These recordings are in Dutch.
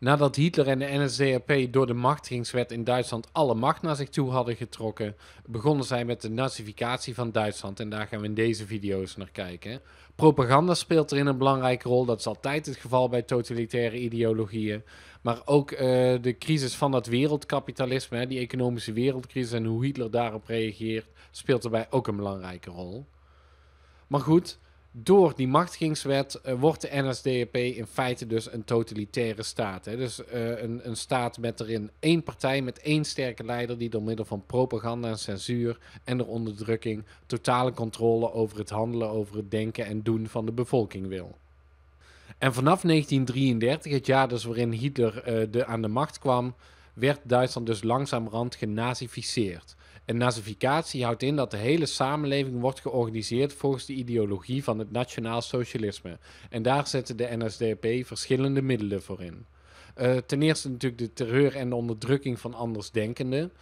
Nadat Hitler en de NSDAP door de machtigingswet in Duitsland alle macht naar zich toe hadden getrokken, begonnen zij met de nazificatie van Duitsland. En daar gaan we in deze video's naar kijken. Propaganda speelt erin een belangrijke rol. Dat is altijd het geval bij totalitaire ideologieën. Maar ook eh, de crisis van dat wereldkapitalisme, die economische wereldcrisis en hoe Hitler daarop reageert, speelt erbij ook een belangrijke rol. Maar goed, door die machtigingswet eh, wordt de NSDAP in feite dus een totalitaire staat. Hè? Dus eh, een, een, staat met erin één partij, met één sterke leider die door middel van propaganda en censuur en door onderdrukking totale controle over het handelen, over het denken en doen van de bevolking wil. En vanaf 1933, het jaar dus waarin Hitler eh, de, aan de macht kwam, werd Duitsland dus rand genazificeerd. En nazificatie houdt in dat de hele samenleving wordt georganiseerd volgens de ideologie van het nationaal socialisme. En daar zetten de NSDAP verschillende middelen voor in. Eh, ten eerste natuurlijk de terreur en de onderdrukking van andersdenkenden.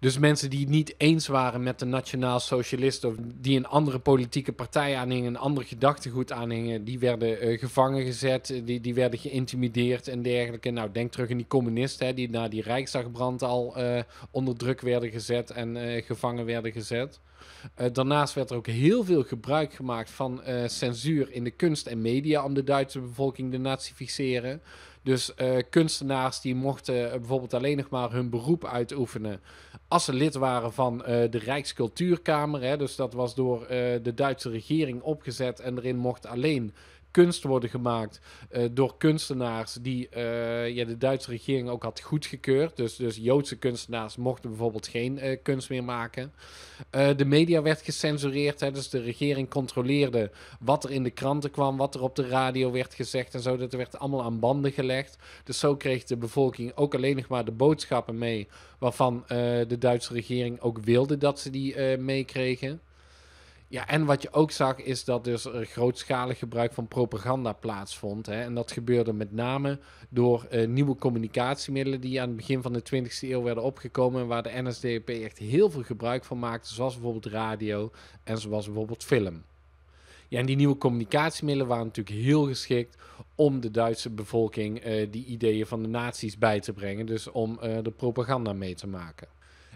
Dus mensen die het niet eens waren met de Nationaal Socialisten, of die een andere politieke partij aanhingen, een ander gedachtegoed aanhingen, die werden eh, gevangen gezet, eh, die, die werden geïntimideerd en dergelijke. Nou, denk terug aan die communisten, hè, die na die Rijksdagbrand al eh, onder druk werden gezet en gevangen werden gezet. daarnaast werd er ook heel veel gebruik gemaakt van censuur in de kunst en media om de Duitse bevolking te nazificeren. Dus eh, kunstenaars die mochten eh, bijvoorbeeld alleen nog maar hun beroep uitoefenen als ze lid waren van eh, de Rijkscultuurkamer. Hè, dus dat was door de Duitse regering opgezet en erin mocht alleen kunst worden gemaakt eh, door kunstenaars die eh, ja, de Duitse regering ook had goedgekeurd. Dus, dus Joodse kunstenaars mochten bijvoorbeeld geen eh, kunst meer maken. de media werd gecensureerd, hè, dus de regering controleerde wat er in de kranten kwam, wat er op de radio werd gezegd en zo. Dat werd allemaal aan banden gelegd. Dus zo kreeg de bevolking ook alleen nog maar de boodschappen mee waarvan de Duitse regering ook wilde dat ze die meekregen. Ja, en wat je ook zag is dat dus, er eh, grootschalig gebruik van propaganda plaatsvond. Hè? En dat gebeurde met name door eh, nieuwe communicatiemiddelen die aan het begin van de 20e eeuw werden opgekomen. En waar de NSDAP echt heel veel gebruik van maakte, zoals bijvoorbeeld radio en zoals bijvoorbeeld film. Ja, en die nieuwe communicatiemiddelen waren natuurlijk heel geschikt om de Duitse bevolking eh, die ideeën van de nazi's bij te brengen. Dus om de propaganda mee te maken.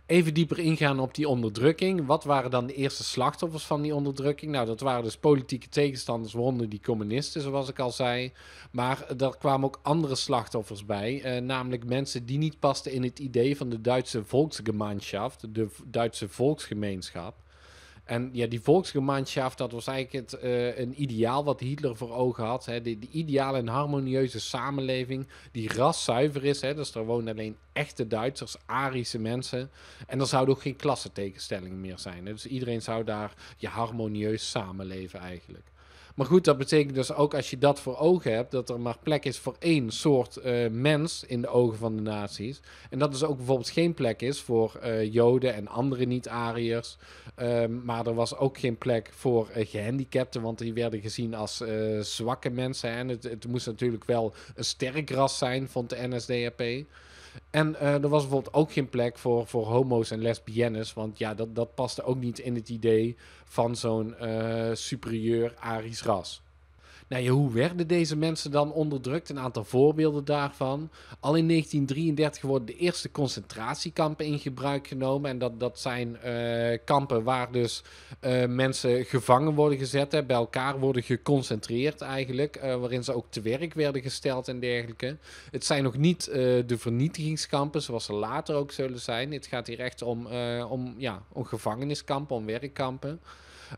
Even dieper ingaan op die onderdrukking. Wat waren dan de eerste slachtoffers van die onderdrukking? Nou, dat waren dus politieke tegenstanders, waaronder die communisten, zoals ik al zei. Maar er kwamen ook andere slachtoffers bij, eh, namelijk mensen die niet pasten in het idee van de Duitse volksgemeenschap. de Duitse volksgemeenschap. En ja, die volksgemeenschap, dat was eigenlijk het, eh, een ideaal wat Hitler voor ogen had. Hè. De, ideale en harmonieuze samenleving die raszuiver is. Hè. Dus er woont alleen echte Duitsers, Arische mensen. En er zouden ook geen klassentegenstellingen meer zijn. Dus iedereen zou daar je harmonieus samenleven eigenlijk. Maar goed, dat betekent dus ook als je dat voor ogen hebt, dat er maar plek is voor één soort eh, mens in de ogen van de nazi's. En dat dus ook bijvoorbeeld geen plek is voor eh, Joden en andere niet-Ariërs. Ehm, maar er was ook geen plek voor eh, gehandicapten, want die werden gezien als zwakke mensen. En het, het moest natuurlijk wel een sterk ras zijn, vond de NSDAP. En eh, er was bijvoorbeeld ook geen plek voor, voor homo's en lesbiennes. Want ja, dat, dat paste ook niet in het idee van zo'n eh, superieur Arisch ras. Nou ja, hoe werden deze mensen dan onderdrukt? Een aantal voorbeelden daarvan. Al in 1933 worden de eerste concentratiekampen in gebruik genomen. En dat, dat zijn eh, kampen waar dus eh, mensen gevangen worden gezet, bij elkaar worden geconcentreerd eigenlijk. Eh, waarin ze ook te werk werden gesteld en dergelijke. Het zijn nog niet de vernietigingskampen zoals ze later ook zullen zijn. Het gaat hier echt om, om, ja, om gevangeniskampen, om werkkampen.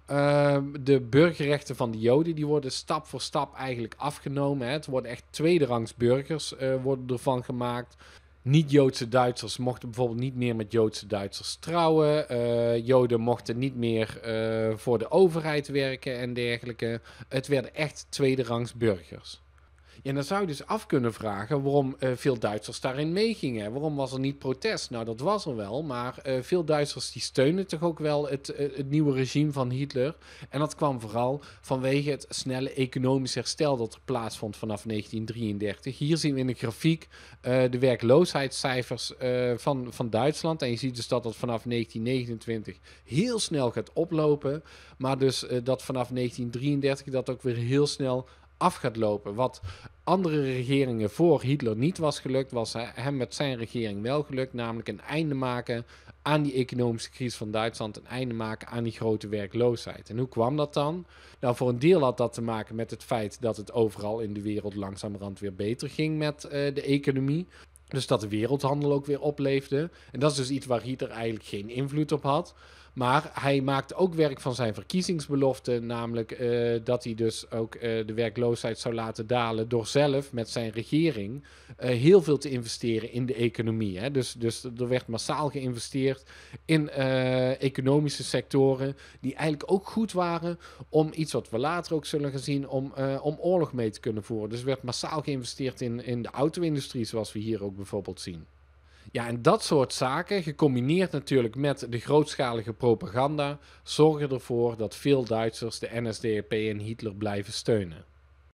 Ehm, de burgerrechten van de Joden die worden stap voor stap eigenlijk afgenomen. Hè. Het worden echt tweederangs burgers uh, worden ervan gemaakt. Niet-Joodse Duitsers mochten bijvoorbeeld niet meer met Joodse Duitsers trouwen. Eh, Joden mochten niet meer eh, voor de overheid werken en dergelijke. Het werden echt tweederangs burgers. En dan zou je dus af kunnen vragen waarom eh, veel Duitsers daarin meegingen. Waarom was er niet protest? Nou, dat was er wel, maar eh, veel Duitsers die steunen toch ook wel het, eh, het nieuwe regime van Hitler. En dat kwam vooral vanwege het snelle economisch herstel dat er plaatsvond vanaf 1933. Hier zien we in de grafiek de werkloosheidscijfers van, van Duitsland. En je ziet dus dat dat vanaf 1929 heel snel gaat oplopen. Maar dus dat vanaf 1933 dat ook weer heel snel af gaat lopen. Wat andere regeringen voor Hitler niet was gelukt, was hem met zijn regering wel gelukt. Namelijk een einde maken aan die economische crisis van Duitsland. Een einde maken aan die grote werkloosheid. En hoe kwam dat dan? Nou, voor een deel had dat te maken met het feit dat het overal in de wereld langzamerhand weer beter ging met eh, de economie. Dus dat de wereldhandel ook weer opleefde. En dat is dus iets waar Hitler eigenlijk geen invloed op had. Maar hij maakt ook werk van zijn verkiezingsbelofte, namelijk eh, dat hij dus ook eh, de werkloosheid zou laten dalen door zelf met zijn regering eh, heel veel te investeren in de economie. Hè. Dus, dus er werd massaal geïnvesteerd in economische sectoren die eigenlijk ook goed waren om iets wat we later ook zullen gaan zien, om, om oorlog mee te kunnen voeren. Dus er werd massaal geïnvesteerd in, in de auto-industrie, zoals we hier ook bijvoorbeeld zien. Ja, en dat soort zaken, gecombineerd natuurlijk met de grootschalige propaganda, zorgen ervoor dat veel Duitsers de NSDAP en Hitler blijven steunen.